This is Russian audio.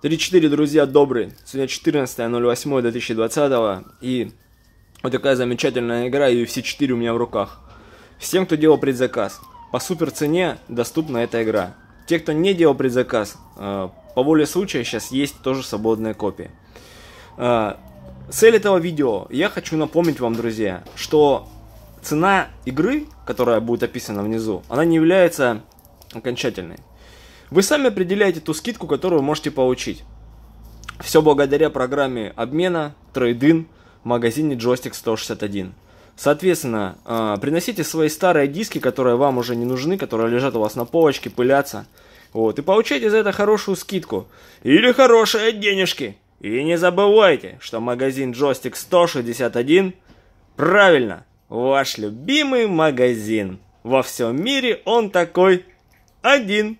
3-4, друзья, добрые. Сегодня 14.08.2020 и вот такая замечательная игра все 4 у меня в руках. Всем, кто делал предзаказ, по супер цене доступна эта игра. Те, кто не делал предзаказ, э, по воле случая сейчас есть тоже свободная копия. Э, цель этого видео я хочу напомнить вам, друзья, что цена игры, которая будет описана внизу, она не является окончательной. Вы сами определяете ту скидку, которую вы можете получить. Все благодаря программе обмена Трейдин в магазине Joystick 161. Соответственно, а, приносите свои старые диски, которые вам уже не нужны, которые лежат у вас на полочке, пылятся. Вот, и получайте за это хорошую скидку. Или хорошие денежки. И не забывайте, что магазин Joystick 161 правильно, ваш любимый магазин. Во всем мире он такой один.